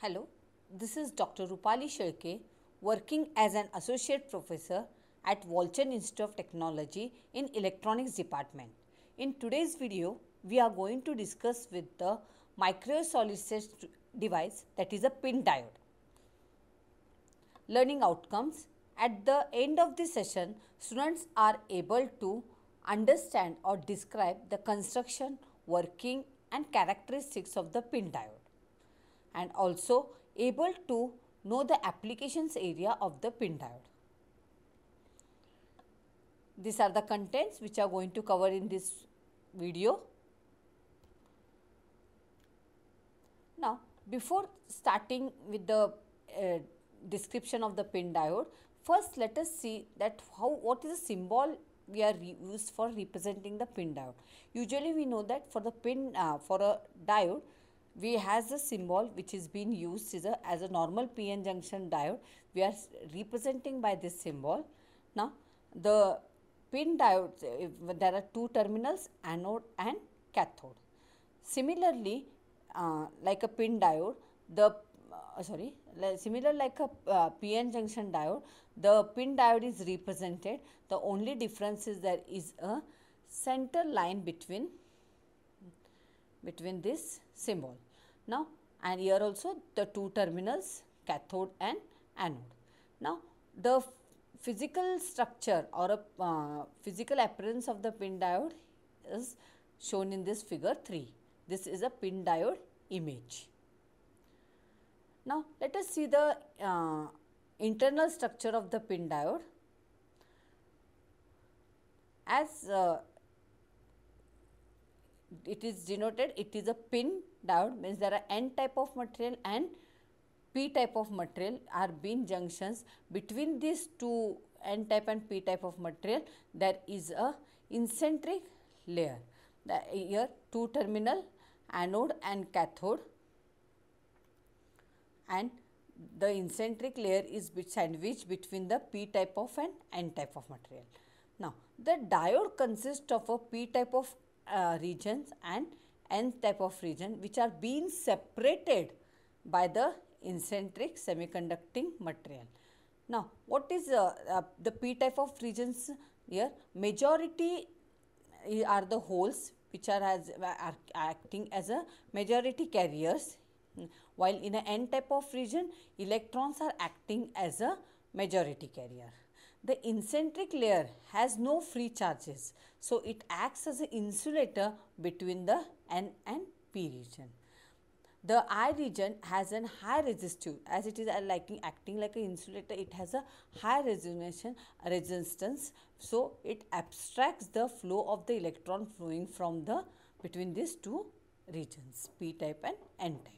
Hello, this is Dr. Rupali Sherke working as an associate professor at Walton Institute of Technology in Electronics Department. In today's video, we are going to discuss with the microsolid device that is a pin diode. Learning outcomes At the end of the session, students are able to understand or describe the construction, working and characteristics of the pin diode and also able to know the applications area of the pin diode. These are the contents which are going to cover in this video. Now, before starting with the uh, description of the pin diode, first let us see that how what is the symbol we are used for representing the pin diode. Usually we know that for the pin uh, for a diode we has a symbol which is being used as a, as a normal PN junction diode. We are representing by this symbol. Now, the pin diode, eh, there are two terminals, anode and cathode. Similarly, uh, like a pin diode, the uh, sorry, similar like a uh, PN junction diode, the pin diode is represented. The only difference is there is a center line between between this symbol. Now, and here also the two terminals cathode and anode. Now, the physical structure or a uh, physical appearance of the pin diode is shown in this figure 3. This is a pin diode image. Now, let us see the uh, internal structure of the pin diode. As uh, it is denoted it is a pin diode means there are n type of material and p type of material are being junctions between these two n type and p type of material there is a incentric layer the here two terminal anode and cathode and the incentric layer is sandwiched between the p type of and n type of material. Now, the diode consists of a p type of uh, regions and n type of region which are being separated by the eccentric semiconducting material. Now, what is uh, uh, the p type of regions here? Majority uh, are the holes which are, as, are acting as a majority carriers hmm, while in a n type of region electrons are acting as a majority carrier. The incentric layer has no free charges. So, it acts as an insulator between the N and P region. The I region has an high resistive as it is uh, liking, acting like an insulator it has a high uh, resistance so it abstracts the flow of the electron flowing from the between these two regions p type and n type.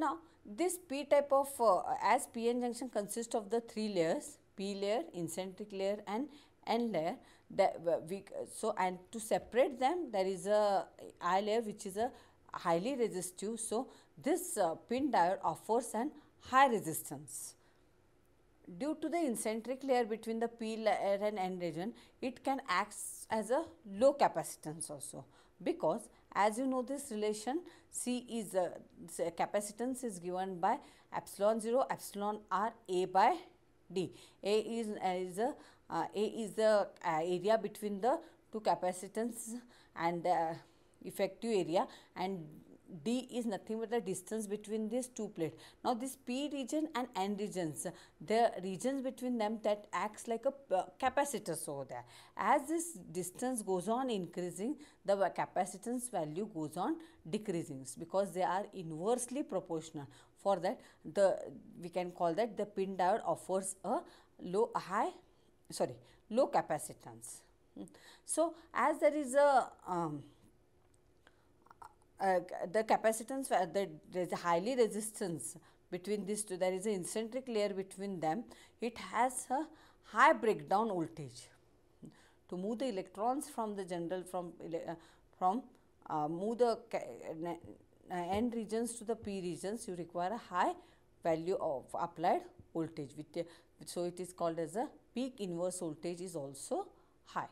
Now, this P type of uh, as PN junction consists of the three layers P layer, incentric layer and N layer. That uh, we, so, and to separate them there is a I layer which is a highly resistive. So, this uh, pin diode offers an high resistance. Due to the incentric layer between the P layer and N region, it can act as a low capacitance also because as you know this relation C is uh, uh, capacitance is given by epsilon 0 epsilon r A by D. A is, uh, is a, uh, A is the uh, area between the two capacitance and effective area and d is nothing but the distance between these two plates. Now this p region and n regions, the regions between them that acts like a uh, capacitor so there. As this distance goes on increasing, the capacitance value goes on decreasing because they are inversely proportional. For that, the we can call that the pin diode offers a low, high, sorry, low capacitance. Hmm. So as there is a um, uh, the capacitance, uh, the, there's a highly resistance between these two, there is an incentric layer between them, it has a high breakdown voltage. To move the electrons from the general from, uh, from uh, move the uh, n uh, regions to the p regions, you require a high value of applied voltage. With, so, it is called as a peak inverse voltage is also high.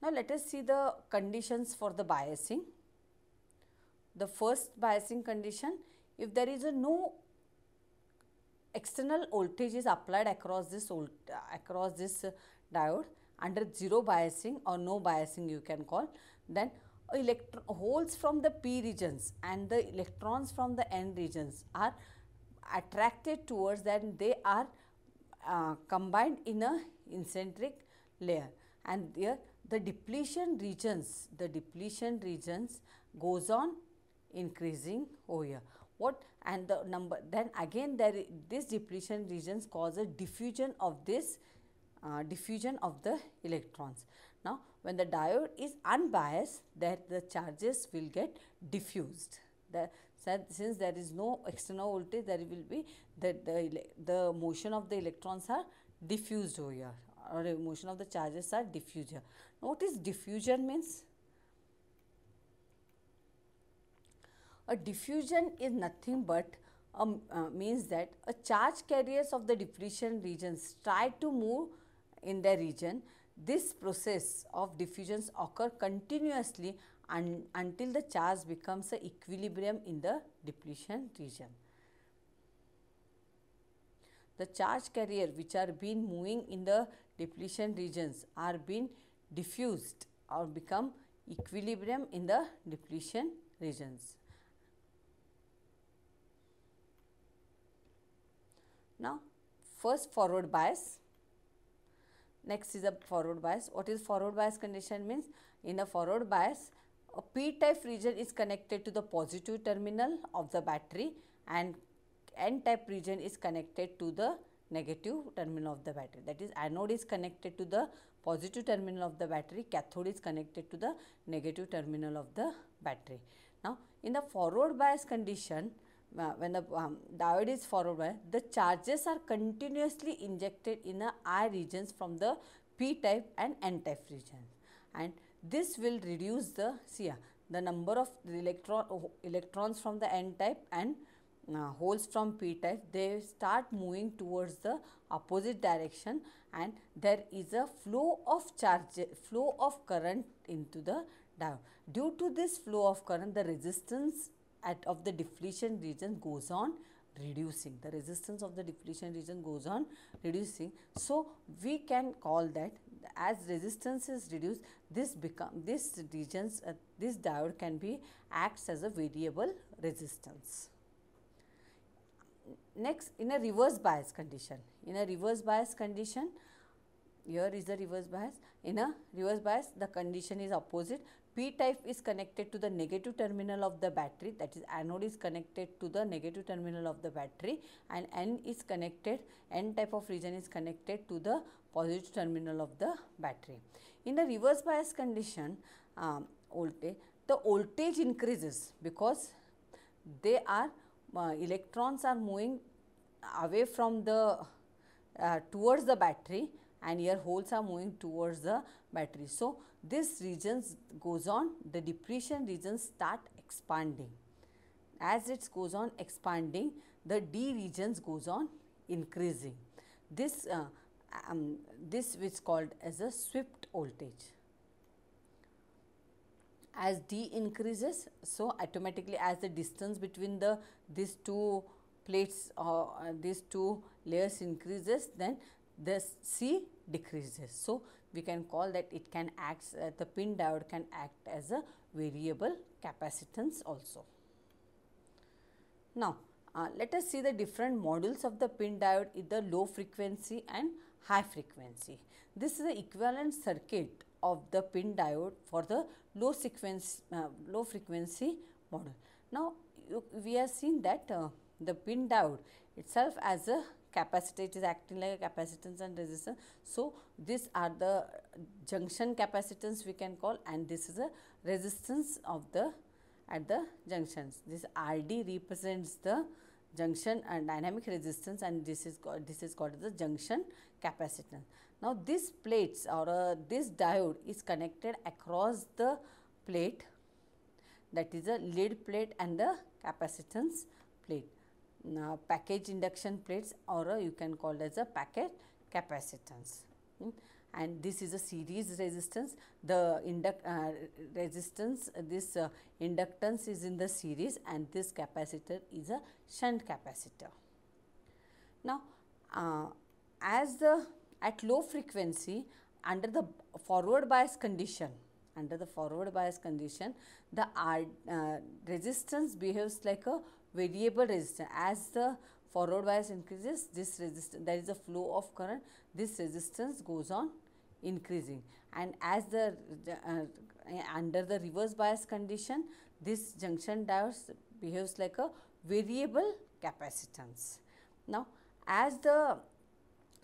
Now, let us see the conditions for the biasing. The first biasing condition, if there is a no external voltage is applied across this across this diode under zero biasing or no biasing you can call, then holes from the p regions and the electrons from the n regions are attracted towards that they are uh, combined in a incentric layer and there the depletion regions, the depletion regions goes on increasing over oh, here. What and the number then again there this depletion regions cause a diffusion of this uh, diffusion of the electrons. Now, when the diode is unbiased there the charges will get diffused. The, since there is no external voltage there will be that the, the motion of the electrons are diffused over here or motion of the charges are diffusion. What is diffusion means? A diffusion is nothing but um, uh, means that a charge carriers of the depletion regions try to move in their region. This process of diffusions occur continuously until the charge becomes a equilibrium in the depletion region the charge carrier which are been moving in the depletion regions are being diffused or become equilibrium in the depletion regions. Now, first forward bias, next is a forward bias. What is forward bias condition means? In a forward bias, a p-type region is connected to the positive terminal of the battery and n-type region is connected to the negative terminal of the battery. That is anode is connected to the positive terminal of the battery, cathode is connected to the negative terminal of the battery. Now, in the forward bias condition, uh, when the um, diode is forward bias, the charges are continuously injected in the I regions from the P type and N type regions and this will reduce the, see, uh, the number of the electron, electrons from the N type and uh, holes from p-type they start moving towards the opposite direction and there is a flow of charge flow of current into the diode due to this flow of current the resistance at of the depletion region goes on reducing the resistance of the depletion region goes on reducing so we can call that as resistance is reduced this become this regions uh, this diode can be acts as a variable resistance next in a reverse bias condition, in a reverse bias condition, here is the reverse bias. In a reverse bias, the condition is opposite. P type is connected to the negative terminal of the battery that is anode is connected to the negative terminal of the battery and N is connected, N type of region is connected to the positive terminal of the battery. In the reverse bias condition, um, voltage, the voltage increases because they are uh, electrons are moving away from the uh, towards the battery and here holes are moving towards the battery. So, this regions goes on the depletion regions start expanding. As it goes on expanding the D regions goes on increasing. This, uh, um, this is called as a swift voltage as d increases so automatically as the distance between the these two plates or uh, these two layers increases then the c decreases so we can call that it can act uh, the pin diode can act as a variable capacitance also now uh, let us see the different modules of the pin diode in the low frequency and high frequency. This is the equivalent circuit of the pin diode for the low sequence uh, low frequency model. Now, you, we have seen that uh, the pin diode itself as a capacitor it is acting like a capacitance and resistance. So, these are the junction capacitance we can call and this is a resistance of the at the junctions. This RD represents the junction and uh, dynamic resistance and this is called this is called the junction capacitance. Now this plates or uh, this diode is connected across the plate that is a lead plate and the capacitance plate. Now, package induction plates or uh, you can call as a package capacitance. Hmm? And this is a series resistance. The induct uh, resistance, this uh, inductance is in the series and this capacitor is a shunt capacitor. Now, uh, as the at low frequency under the forward bias condition under the forward bias condition the R, uh, resistance behaves like a variable resistance as the forward bias increases this resistance there is a flow of current this resistance goes on increasing and as the uh, uh under the reverse bias condition this junction diode behaves like a variable capacitance now as the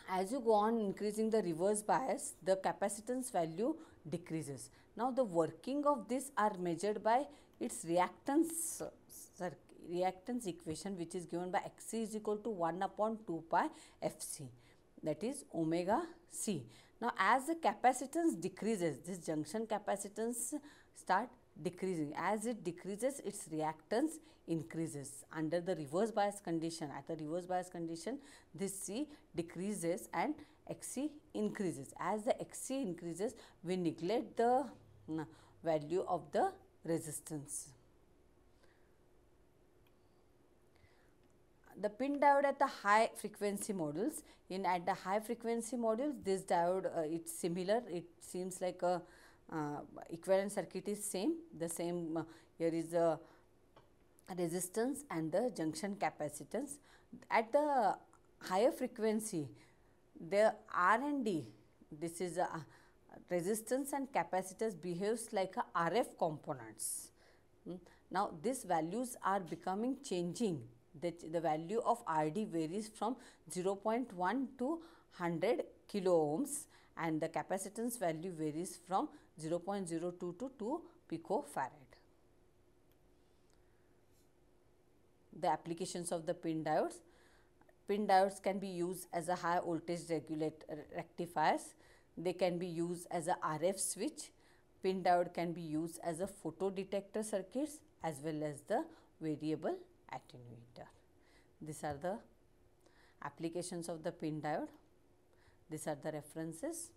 as you go on increasing the reverse bias, the capacitance value decreases. Now, the working of this are measured by its reactance reactance equation which is given by Xc is equal to 1 upon 2 pi f c that is omega c. Now, as the capacitance decreases, this junction capacitance start decreasing. As it decreases, its reactance increases. Under the reverse bias condition, at the reverse bias condition, this C decreases and Xc increases. As the Xc increases, we neglect the value of the resistance. the pin diode at the high frequency models in at the high frequency models this diode uh, it's similar it seems like a uh, equivalent circuit is same the same uh, here is a resistance and the junction capacitance at the higher frequency the R and D this is a uh, resistance and capacitance behaves like a RF components. Hmm. Now, these values are becoming changing the, the value of RD varies from 0.1 to 100 kilo ohms and the capacitance value varies from 0.02 to 2 picofarad. The applications of the pin diodes. Pin diodes can be used as a high voltage regulator rectifiers. They can be used as a RF switch. Pin diode can be used as a photo detector circuits as well as the variable attenuator. These are the applications of the pin diode. These are the references.